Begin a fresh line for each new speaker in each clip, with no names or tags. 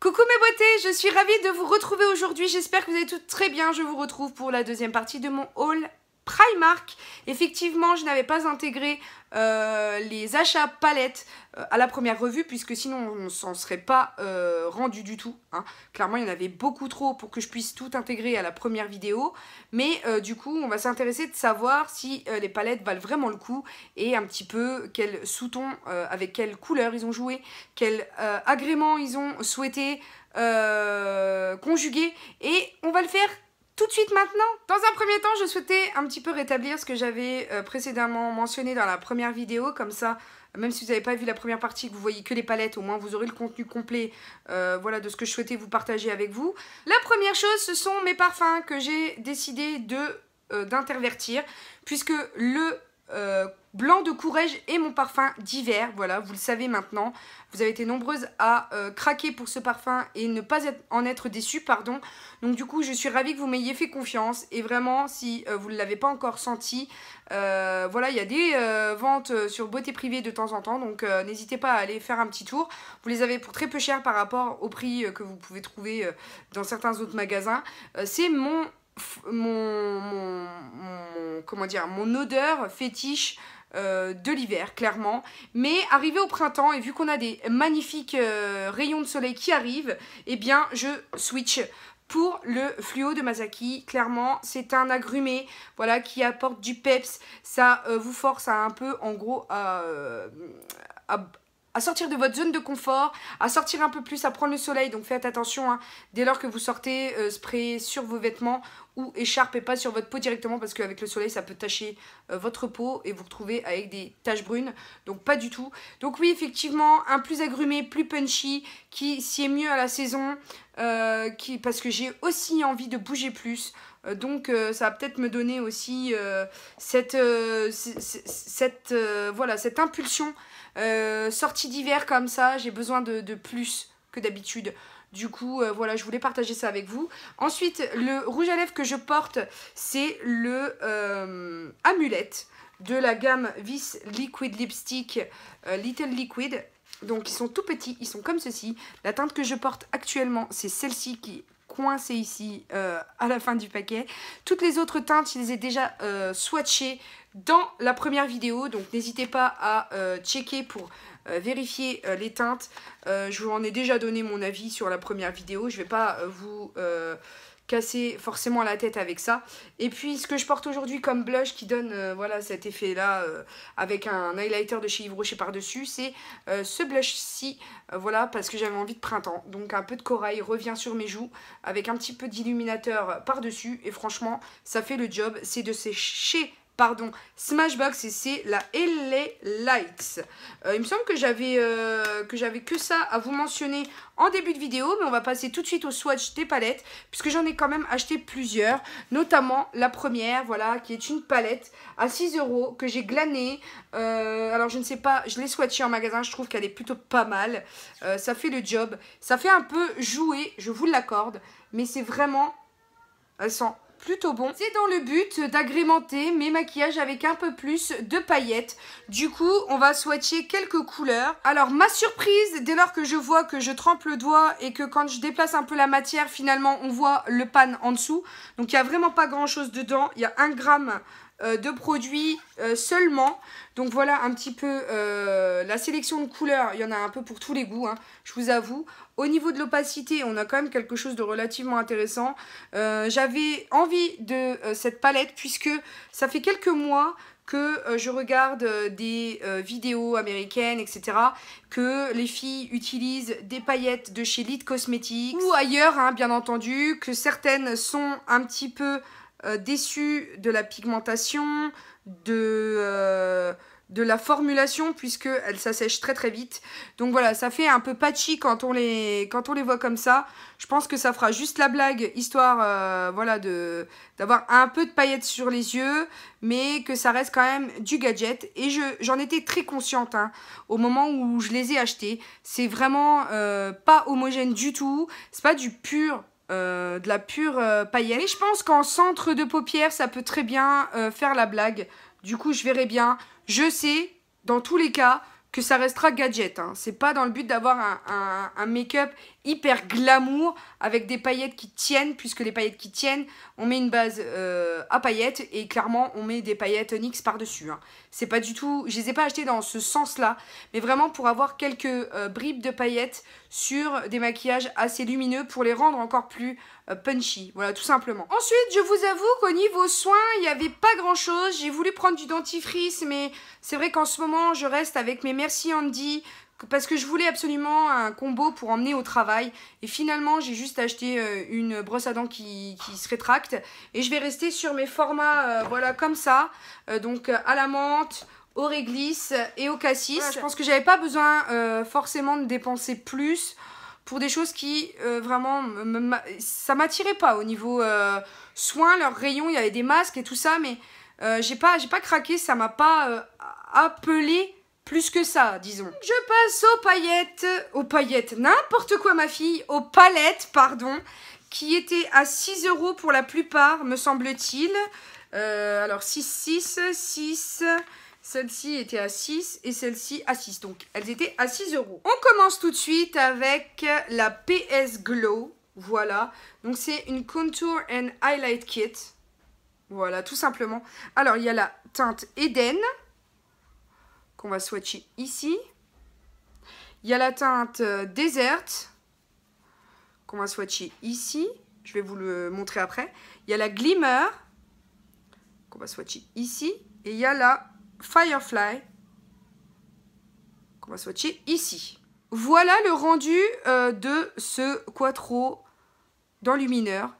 Coucou mes beautés, je suis ravie de vous retrouver aujourd'hui, j'espère que vous allez toutes très bien, je vous retrouve pour la deuxième partie de mon haul Primark. Effectivement, je n'avais pas intégré euh, les achats palettes euh, à la première revue, puisque sinon on ne s'en serait pas euh, rendu du tout. Hein. Clairement, il y en avait beaucoup trop pour que je puisse tout intégrer à la première vidéo. Mais du coup, on va s'intéresser de savoir si les palettes valent vraiment le coup et un petit peu quel sous-ton, avec quelle couleur ils ont joué, quel agrément ils ont souhaité conjuguer. Et on va le faire tout de suite maintenant. Dans un premier temps, je souhaitais un petit peu rétablir ce que j'avais euh, précédemment mentionné dans la première vidéo, comme ça, même si vous n'avez pas vu la première partie, que vous voyez que les palettes, au moins vous aurez le contenu complet euh, voilà, de ce que je souhaitais vous partager avec vous. La première chose, ce sont mes parfums que j'ai décidé de euh, d'intervertir, puisque le euh, blanc de courage et mon parfum d'hiver. Voilà, vous le savez maintenant. Vous avez été nombreuses à euh, craquer pour ce parfum et ne pas en être déçues, pardon. Donc du coup, je suis ravie que vous m'ayez fait confiance. Et vraiment, si euh, vous ne l'avez pas encore senti, voilà, il y a des ventes sur Beauté Privée de temps en temps. Donc n'hésitez pas à aller faire un petit tour. Vous les avez pour très peu cher par rapport au prix que vous pouvez trouver dans certains autres magasins. C'est mon mon, comment dire, mon odeur fétiche euh, de l'hiver, clairement. Mais arrivé au printemps, et vu qu'on a des magnifiques euh, rayons de soleil qui arrivent, eh bien, je switch pour le fluo de Masaki. Clairement, c'est un agrumé voilà, qui apporte du peps. Ça euh, vous force à un peu, en gros, à, à sortir de votre zone de confort, à sortir un peu plus, à prendre le soleil. Donc faites attention hein, dès lors que vous sortez, euh, spray sur vos vêtements ou écharpe et pas sur votre peau directement parce qu'avec le soleil ça peut tacher euh, votre peau et vous retrouver avec des taches brunes donc pas du tout donc oui effectivement un plus agrumé plus punchy qui s'y est mieux à la saison euh, qui, parce que j'ai aussi envie de bouger plus euh, donc euh, ça va peut-être me donner aussi euh, cette, cette, voilà, cette impulsion. sortie d'hiver comme ça, j'ai besoin de, plus que d'habitude. Du coup, voilà, je voulais partager ça avec vous. Ensuite, le rouge à lèvres que je porte, c'est le amulette de la gamme Vis Liquid Lipstick Little Liquid. Donc, ils sont tout petits, ils sont comme ceci. La teinte que je porte actuellement, c'est celle-ci qui coincé ici euh, à la fin du paquet. Toutes les autres teintes, je les ai déjà euh, swatchées dans la première vidéo, donc n'hésitez pas à euh, checker pour vérifier les teintes. je vous en ai déjà donné mon avis sur la première vidéo, je ne vais pas vous casser forcément la tête avec ça. Et puis ce que je porte aujourd'hui comme blush qui donne euh, voilà cet effet là euh, avec un highlighter de chez Yves Rocher par-dessus, c'est euh, ce blush-ci, voilà parce que j'avais envie de printemps. Donc un peu de corail revient sur mes joues avec un petit peu d'illuminateur par-dessus et franchement ça fait le job. C'est de sécher pardon, Smashbox et c'est la LA Lights. Euh, il me semble que j'avais euh, que, que ça à vous mentionner en début de vidéo, mais on va passer tout de suite au swatch des palettes, puisque j'en ai quand même acheté plusieurs, notamment la première, voilà, qui est une palette à 6 euros que j'ai glanée. Euh, alors je ne sais pas, je l'ai swatchée en magasin, je trouve qu'elle est plutôt pas mal. ça fait le job, ça fait un peu jouer, je vous l'accorde, mais c'est vraiment... Elle sent plutôt bon. C'est dans le but d'agrémenter mes maquillages avec un peu plus de paillettes. Du coup, on va swatcher quelques couleurs. Alors, ma surprise, dès lors que je vois que je trempe le doigt et que quand je déplace un peu la matière, finalement, on voit le pan en dessous. Donc, il n'y a vraiment pas grand-chose dedans. Il y a un gramme euh, de produits euh, seulement. Donc voilà un petit peu euh, la sélection de couleurs. Il y en a un peu pour tous les goûts, hein, je vous avoue. Au niveau de l'opacité, on a quand même quelque chose de relativement intéressant. J'avais envie de cette palette puisque ça fait quelques mois que je regarde des vidéos américaines, etc. Que les filles utilisent des paillettes de chez Lid Cosmetics ou ailleurs, hein, bien entendu. Que certaines sont un petit peu euh, déçu de la pigmentation, de euh, de la formulation puisque elle s'assèche très très vite. Donc voilà, ça fait un peu patchy quand on les quand on les voit comme ça. Je pense que ça fera juste la blague histoire euh, voilà de d'avoir un peu de paillettes sur les yeux, mais que ça reste quand même du gadget et je j'en étais très consciente hein, au moment où je les ai achetées C'est vraiment pas homogène du tout, c'est pas du pur euh, de la pure euh, Et je pense qu'en centre de paupières, ça peut très bien euh, faire la blague. Du coup, je verrai bien. Je sais, dans tous les cas, que ça restera gadget. Hein. C'est pas dans le but d'avoir un make-up hyper glamour avec des paillettes qui tiennent, puisque les paillettes qui tiennent, on met une base euh, à paillettes et clairement on met des paillettes NYX par-dessus. Hein. C'est pas du tout, je les ai pas achetées dans ce sens-là, mais vraiment pour avoir quelques euh, bribes de paillettes sur des maquillages assez lumineux pour les rendre encore plus euh, punchy, voilà tout simplement. Ensuite, je vous avoue qu'au niveau soins, il n'y avait pas grand-chose, j'ai voulu prendre du dentifrice, mais c'est vrai qu'en ce moment, je reste avec mes Merci Andy, parce que je voulais absolument un combo pour emmener au travail. Et finalement, j'ai juste acheté euh, une brosse à dents qui, se rétracte. Et je vais rester sur mes formats, euh, voilà, comme ça. Euh, donc à la menthe, au réglisse et au cassis. je pense que j'avais pas besoin forcément de dépenser plus pour des choses qui vraiment ça m'attirait pas au niveau soin soins leurs rayons il y avait des masques et tout ça mais j'ai pas j'ai pas craqué ça m'a pas appelé plus que ça, disons. Je passe aux paillettes. Aux paillettes, n'importe quoi, ma fille. Aux palettes, pardon. Qui étaient à 6 euros pour la plupart, me semble-t-il. Euh, alors, 6, 6, 6. Celle-ci était à 6 et celle-ci à 6. Donc, elles étaient à 6 euros. On commence tout de suite avec la PS Glow. Voilà. Donc, c'est une Contour and Highlight Kit. Voilà, tout simplement. Alors, il y a la teinte Eden qu'on va swatcher ici. Il y a la teinte euh, déserte qu'on va swatcher ici. Je vais vous le montrer après. Il y a la Glimmer qu'on va swatcher ici. Et il y a la Firefly qu'on va swatcher ici. Voilà le rendu euh, de ce Quattro dans Lumineur.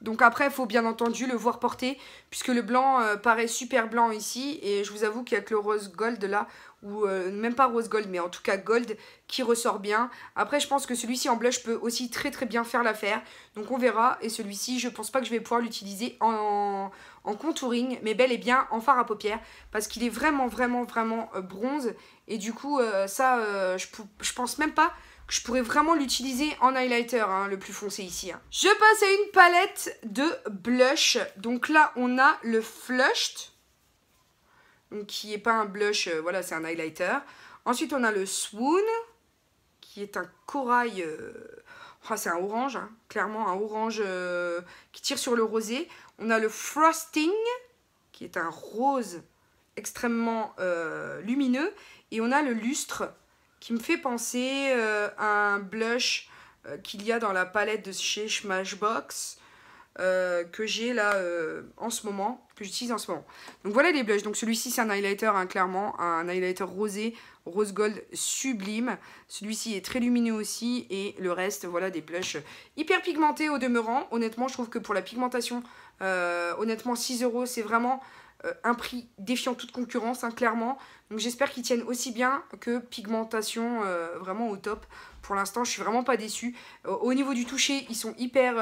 Donc après, il faut bien entendu le voir porter, puisque le blanc euh, paraît super blanc ici. Et je vous avoue qu'il que le rose gold là, ou euh, même pas rose gold, mais en tout cas gold, qui ressort bien. Après, je pense que celui-ci en blush peut aussi très très bien faire l'affaire. Donc on verra. Et celui-ci, je pense pas que je vais pouvoir l'utiliser en, contouring, mais bel et bien en fard à paupières, parce qu'il est vraiment vraiment vraiment euh, bronze. Et du coup, ça, je pense même pas je pourrais vraiment l'utiliser en highlighter, hein, le plus foncé ici. Hein. Je passe à une palette de blush. Donc là, on a le Flushed, qui n'est pas un blush, euh, voilà, c'est un highlighter. Ensuite, on a le Swoon, qui est un corail... Euh, oh, c'est un orange, hein. clairement un orange euh, qui tire sur le rosé. On a le Frosting, qui est un rose extrêmement lumineux. Et on a le Lustre, qui me fait penser euh, à un blush euh, qu'il y a dans la palette de chez Smashbox euh, que j'ai là en ce moment, que j'utilise en ce moment. Donc voilà les blushs. Donc celui-ci c'est un highlighter hein, clairement, un highlighter rosé, rose gold sublime. Celui-ci est très lumineux aussi et le reste voilà des blushs hyper pigmentés au demeurant. Honnêtement je trouve que pour la pigmentation, honnêtement 6 euros c'est vraiment euh, un prix défiant toute concurrence, hein, clairement. Donc j'espère qu'ils tiennent aussi bien que pigmentation, euh, vraiment au top. Pour l'instant, je suis vraiment pas déçue. Euh, au niveau du toucher, ils sont hyper,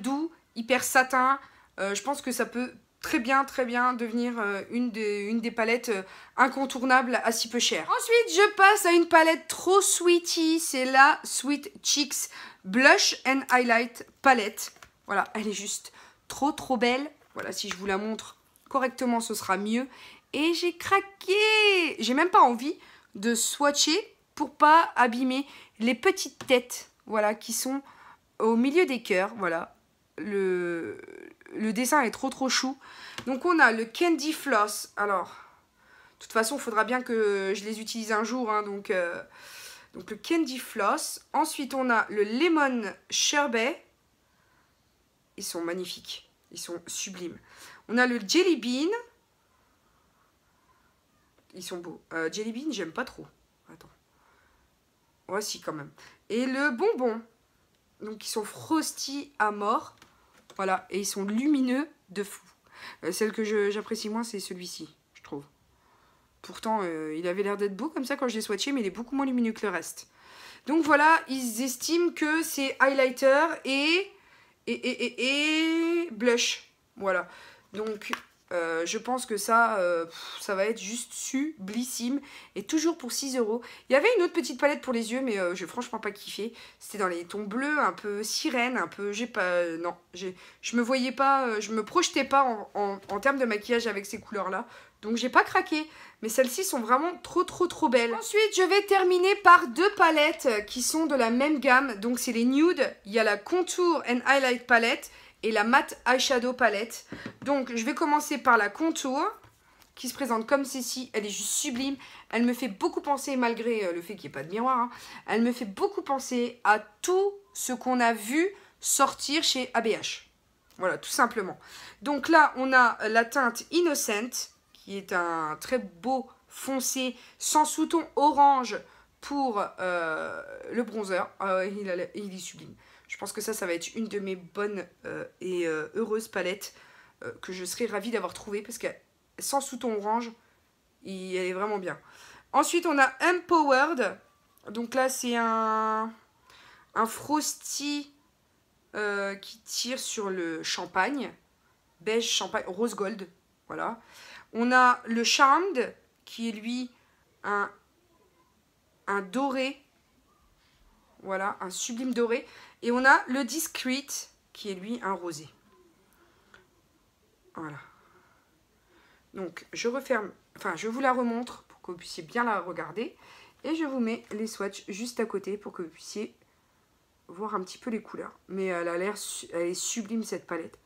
doux, hyper satin. je pense que ça peut très bien, très bien devenir une, des, une des palettes incontournables à si peu cher. Ensuite, je passe à une palette trop sweetie. C'est la Sweet Cheeks Blush and Highlight Palette. Voilà, elle est juste trop, trop belle. Voilà, si je vous la montre, correctement, ce sera mieux. Et j'ai craqué J'ai même pas envie de swatcher pour pas abîmer les petites têtes, voilà, qui sont au milieu des cœurs, voilà. Le, le dessin est trop trop chou. Donc on a le Candy Floss. Alors, de toute façon, il faudra bien que je les utilise un jour. Hein, donc, euh, donc le Candy Floss. Ensuite, on a le Lemon Sherbet. Ils sont magnifiques. Ils sont sublimes. On a le Jelly Bean. Ils sont beaux. Euh, jelly Bean, j'aime pas trop. Attends. voici quand même. Et le bonbon. Donc, ils sont frosty à mort. Voilà. Et ils sont lumineux de fou. Euh, celle que j'apprécie moins, c'est celui-ci, je trouve. Pourtant, euh, il avait l'air d'être beau comme ça quand je l'ai swatché, mais il est beaucoup moins lumineux que le reste. Donc voilà, ils estiment que c'est highlighter et, et, et, et blush. Voilà. Donc euh, je pense que ça, euh, ça va être juste sublissime. Et toujours pour 6 euros. Il y avait une autre petite palette pour les yeux, mais je euh, je franchement pas kiffé. C'était dans les tons bleus, un peu sirène, un peu. J'ai pas. non, je me voyais pas. je me projetais pas en, termes de maquillage avec ces couleurs-là. Donc j'ai pas craqué, mais celles-ci sont vraiment trop trop trop belles. Ensuite, je vais terminer par deux palettes qui sont de la même gamme. Donc c'est les Nudes. il y a la contour and highlight palette et la matte eyeshadow palette. Donc je vais commencer par la contour qui se présente comme ceci. Elle est juste sublime. Elle me fait beaucoup penser, malgré euh, le fait qu'il n'y ait pas de miroir, hein, elle me fait beaucoup penser à tout ce qu'on a vu sortir chez ABH. Voilà, tout simplement. Donc là, on a euh, la teinte Innocent, qui est un très beau foncé, sans sous-ton orange pour euh, le bronzer. Ah il est sublime. Je pense que ça, ça va être une de mes bonnes euh, et euh, heureuses palettes euh, que je serais ravie d'avoir trouvée parce que sans sous-ton orange, il, elle est vraiment bien. Ensuite, on a Empowered. Donc là, c'est un, un Frosty qui tire sur le champagne. Beige champagne, rose gold. Voilà. On a le Charmed qui est lui un, un doré. Voilà, un sublime doré. Et on a le discrete, qui est lui un rosé. Voilà. Donc, je referme, enfin, je vous la remontre pour que vous puissiez bien la regarder. Et je vous mets les swatchs juste à côté pour que vous puissiez voir un petit peu les couleurs. Mais elle a l'air, elle est sublime cette palette.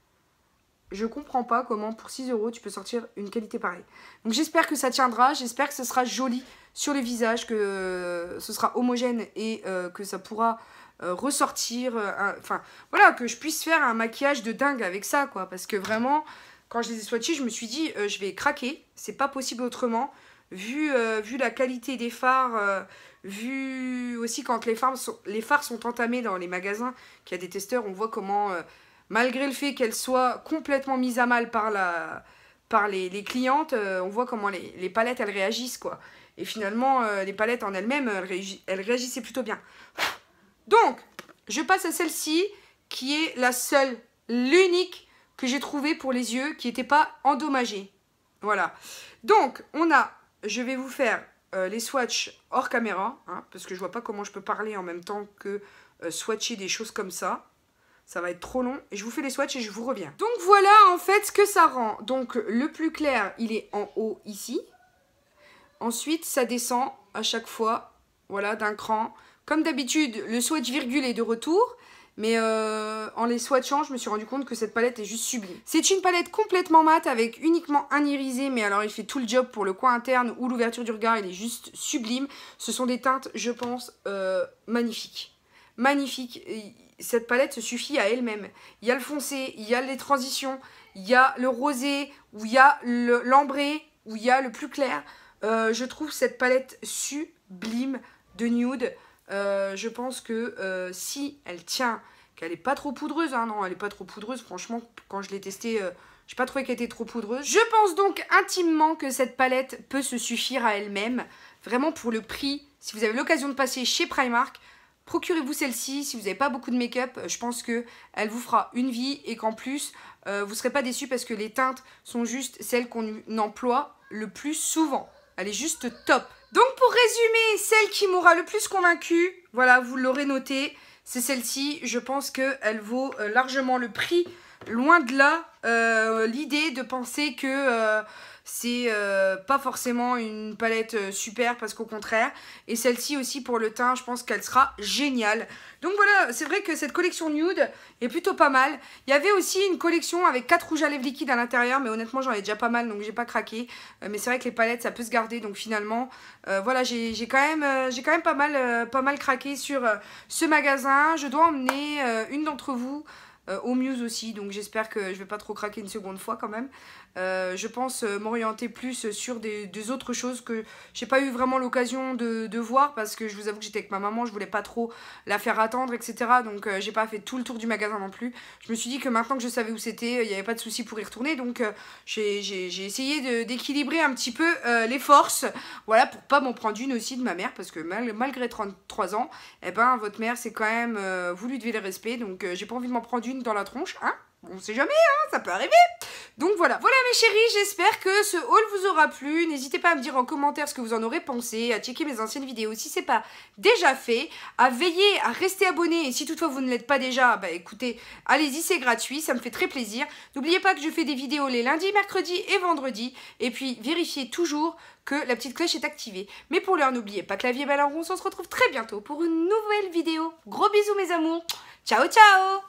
Je comprends pas comment pour 6 euros tu peux sortir une qualité pareille. Donc j'espère que ça tiendra, j'espère que ce sera joli sur les visages, que euh, ce sera homogène et euh, que ça pourra euh, ressortir, euh, enfin voilà, que je puisse faire un maquillage de dingue avec ça, quoi. Parce que vraiment, quand je les ai swatchés, je me suis dit, euh, je vais craquer, c'est pas possible autrement. Vu, vu la qualité des phares, vu aussi quand les fards sont, les sont entamés dans les magasins, qu'il y a des testeurs, on voit comment, malgré le fait qu'elles soient complètement mises à mal par, la, par les, les clientes, on voit comment les, les palettes, elles réagissent, quoi. Et finalement, les palettes en elles-mêmes, elles, réagissaient plutôt bien. Donc, je passe à celle-ci qui est la seule, l'unique que j'ai trouvée pour les yeux qui n'était pas endommagée. Voilà. Donc, on a, je vais vous faire euh, les swatches hors caméra, hein, parce que je vois pas comment je peux parler en même temps que euh, swatcher des choses comme ça. Ça va être trop long. Et je vous fais les swatchs et je vous reviens. Donc voilà en fait ce que ça rend. Donc le plus clair, il est en haut ici. Ensuite, ça descend à chaque fois, voilà, d'un cran. Comme d'habitude, le swatch virgule est de retour. Mais euh, en les swatchant, je me suis rendu compte que cette palette est juste sublime. C'est une palette complètement mate avec uniquement un irisé, mais alors il fait tout le job pour le coin interne ou l'ouverture du regard, il est juste sublime. Ce sont des teintes, je pense, euh, magnifiques. Magnifiques. Cette palette se suffit à elle-même. Il y a le foncé, il y a les transitions, il y a le rosé, ou il y a l'ambré, où il y a le plus clair. Euh, je trouve cette palette sublime de nude. Euh, je pense que euh, si elle tient, qu'elle n'est pas trop poudreuse, hein, non, elle est pas trop poudreuse, franchement, quand je l'ai testée, euh, J'ai pas trouvé qu'elle était trop poudreuse. Je pense donc intimement que cette palette peut se suffire à elle-même, vraiment pour le prix. Si vous avez l'occasion de passer chez Primark, procurez-vous celle-ci. Si vous n'avez pas beaucoup de make-up, je pense qu'elle vous fera une vie et qu'en plus, vous ne serez pas déçus parce que les teintes sont juste celles qu'on emploie le plus souvent. Elle est juste top. Donc pour résumer, celle qui m'aura le plus convaincue, voilà, vous l'aurez noté, c'est celle-ci. Je pense qu'elle vaut euh, largement le prix. Loin de là, euh, l'idée de penser que euh, c'est euh, pas forcément une palette euh, super parce qu'au contraire. Et celle-ci aussi pour le teint, je pense qu'elle sera géniale. Donc voilà, c'est vrai que cette collection nude est plutôt pas mal. Il y avait aussi une collection avec 4 rouges à lèvres liquides à l'intérieur, mais honnêtement j'en ai déjà pas mal donc j'ai pas craqué. Euh, mais c'est vrai que les palettes ça peut se garder donc finalement, voilà, j'ai quand, même, quand même pas mal, pas mal craqué sur ce magasin. Je dois emmener une d'entre vous. Euh, au Muse aussi, donc j'espère que je vais pas trop craquer une seconde fois quand même. Euh, je pense euh, m'orienter plus sur des, autres choses que j'ai pas eu vraiment l'occasion de, voir parce que je vous avoue que j'étais avec ma maman, je voulais pas trop la faire attendre, etc. Donc j'ai pas fait tout le tour du magasin non plus. Je me suis dit que maintenant que je savais où c'était, il n'y avait pas de souci pour y retourner, donc j'ai essayé d'équilibrer un petit peu les forces, voilà, pour pas m'en prendre une aussi de ma mère, parce que malgré 33 ans, eh ben, votre mère, c'est quand même, vous lui devez le respect, donc j'ai pas envie de m'en prendre une, dans la tronche, hein on sait jamais, hein, ça peut arriver. Donc voilà, voilà mes chéris, j'espère que ce haul vous aura plu. N'hésitez pas à me dire en commentaire ce que vous en aurez pensé, à checker mes anciennes vidéos si c'est pas déjà fait, à veiller à rester abonné et si toutefois vous ne l'êtes pas déjà, bah écoutez, allez-y, c'est gratuit, ça me fait très plaisir. N'oubliez pas que je fais des vidéos les lundis, mercredis et vendredis et puis vérifiez toujours que la petite cloche est activée. Mais pour l'heure, n'oubliez pas que la vie est belle rond, on se retrouve très bientôt pour une nouvelle vidéo. Gros bisous mes amours. Ciao ciao